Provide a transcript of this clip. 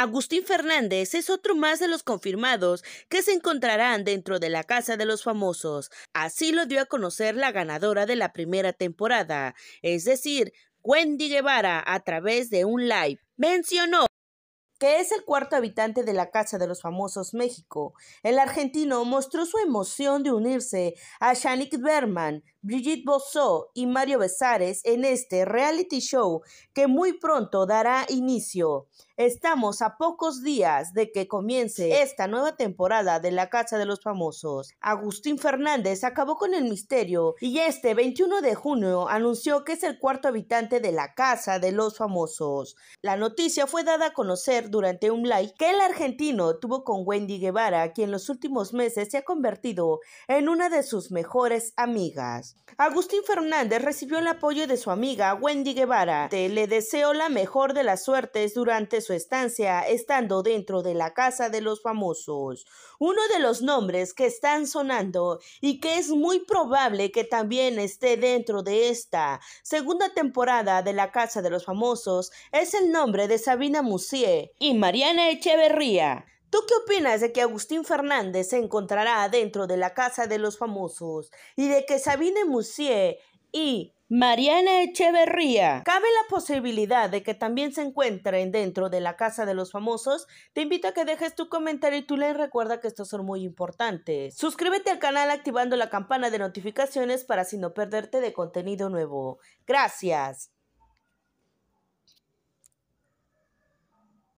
Agustín Fernández es otro más de los confirmados que se encontrarán dentro de la Casa de los Famosos. Así lo dio a conocer la ganadora de la primera temporada, es decir, Wendy Guevara, a través de un live. Mencionó que es el cuarto habitante de la Casa de los Famosos México. El argentino mostró su emoción de unirse a Shanik Berman, Brigitte Bosso y Mario Besares en este reality show que muy pronto dará inicio. Estamos a pocos días de que comience esta nueva temporada de La Casa de los Famosos. Agustín Fernández acabó con el misterio y este 21 de junio anunció que es el cuarto habitante de La Casa de los Famosos. La noticia fue dada a conocer durante un live que el argentino tuvo con Wendy Guevara, quien en los últimos meses se ha convertido en una de sus mejores amigas. Agustín Fernández recibió el apoyo de su amiga Wendy Guevara. que le deseo la mejor de las suertes durante su estancia estando dentro de la casa de los famosos. Uno de los nombres que están sonando y que es muy probable que también esté dentro de esta segunda temporada de la casa de los famosos es el nombre de Sabina Musier y Mariana Echeverría. ¿Tú qué opinas de que Agustín Fernández se encontrará dentro de la casa de los famosos y de que Sabine Musier y Mariana Echeverría. Cabe la posibilidad de que también se encuentren dentro de la casa de los famosos. Te invito a que dejes tu comentario y tu like. Recuerda que estos son muy importantes. Suscríbete al canal activando la campana de notificaciones para así no perderte de contenido nuevo. Gracias.